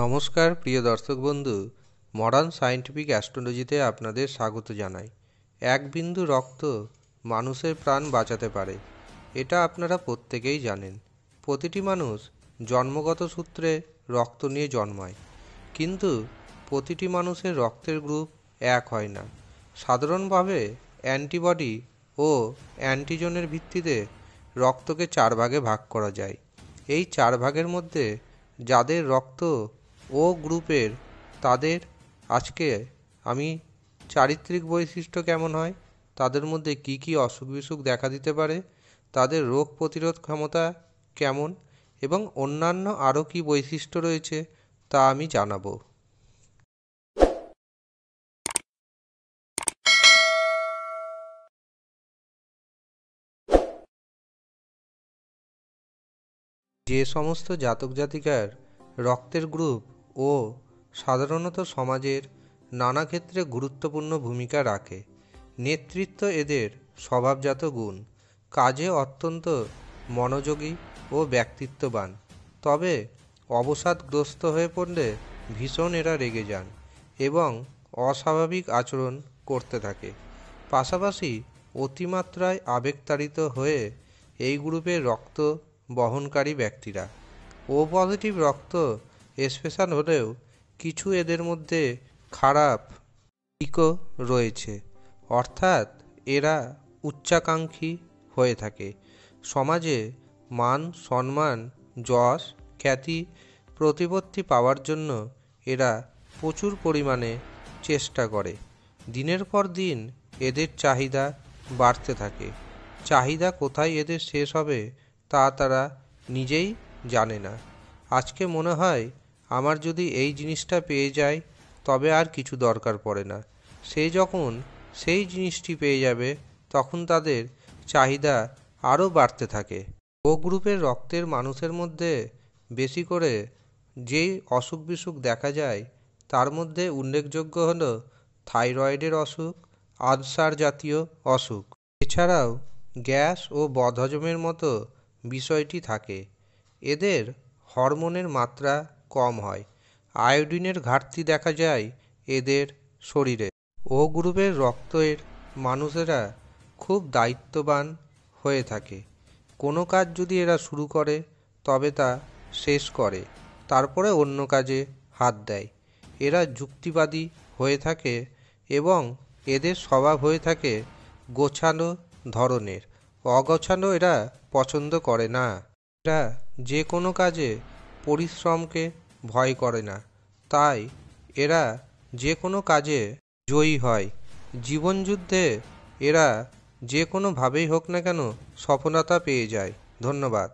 নমস্কার প্রিয় দর্শক বন্ধু মডার্ন সায়েন্টিফিক অ্যাস্ট্রোলজিতে আপনাদের স্বাগত জানাই এক বিন্দু রক্ত মানুষের প্রাণ বাঁচাতে পারে এটা আপনারা প্রত্যেকেই জানেন প্রতিটি মানুষ জন্মগত সূত্রে রক্ত নিয়ে জন্মায় কিন্তু প্রতিটি মানুষের রক্তের গ্রুপ এক হয় না সাধারণভাবে অ্যান্টিবডি ও অ্যান্টিজনের ভিত্তিতে রক্তকে চার ভাগে ভাগ করা যায় এই চার ভাগের মধ্যে যাদের রক্ত ও গ্রুপের তাদের আজকে আমি চারিত্রিক বৈশিষ্ট্য কেমন হয় তাদের মধ্যে কী কী অসুখ বিসুখ দেখা দিতে পারে তাদের রোগ প্রতিরোধ ক্ষমতা কেমন এবং অন্যান্য আরও কী বৈশিষ্ট্য রয়েছে তা আমি জানাবো যে সমস্ত জাতক জাতিকার রক্তের গ্রুপ ও সাধারণত সমাজের নানা ক্ষেত্রে গুরুত্বপূর্ণ ভূমিকা রাখে নেতৃত্ব এদের স্বভাবজাত গুণ কাজে অত্যন্ত মনোযোগী ও ব্যক্তিত্ববান তবে অবসাদগ্রস্ত হয়ে পড়লে ভীষণ এরা রেগে যান এবং অস্বাভাবিক আচরণ করতে থাকে পাশাপাশি অতিমাত্রায় আবেগতাড়িত হয়ে এই গ্রুপের রক্ত বহনকারী ব্যক্তিরা ও পজিটিভ রক্ত স্পেশাল হলেও কিছু এদের মধ্যে খারাপ দিকও রয়েছে অর্থাৎ এরা উচ্চাকাঙ্ক্ষী হয়ে থাকে সমাজে মান সম্মান যশ খ্যাতি প্রতিপত্তি পাওয়ার জন্য এরা প্রচুর পরিমাণে চেষ্টা করে দিনের পর দিন এদের চাহিদা বাড়তে থাকে চাহিদা কোথায় এদের শেষ হবে তা তারা নিজেই জানে না আজকে মনে হয় আমার যদি এই জিনিসটা পেয়ে যায় তবে আর কিছু দরকার পড়ে না সে যখন সেই জিনিসটি পেয়ে যাবে তখন তাদের চাহিদা আরও বাড়তে থাকে ও গ্রুপের রক্তের মানুষের মধ্যে বেশি করে যেই অসুখ বিসুখ দেখা যায় তার মধ্যে উল্লেখযোগ্য হল থাইরয়েডের অসুখ আলসার জাতীয় অসুখ এছাড়াও গ্যাস ও বদহজমের মতো বিষয়টি থাকে এদের হরমোনের মাত্রা কম হয় আয়োডিনের ঘাটতি দেখা যায় এদের শরীরে ও গ্রুপের রক্তের মানুষেরা খুব দায়িত্ববান হয়ে থাকে কোনো কাজ যদি এরা শুরু করে তবে তা শেষ করে তারপরে অন্য কাজে হাত দেয় এরা যুক্তিবাদী হয়ে থাকে এবং এদের স্বভাব হয়ে থাকে গোছানো ধরনের অগোছানো এরা পছন্দ করে না এরা যে কোনো কাজে পরিশ্রমকে ভয় করে না তাই এরা যে কোনো কাজে জয়ী হয় জীবনযুদ্ধে এরা যে কোনোভাবেই হোক না কেন সফলতা পেয়ে যায় ধন্যবাদ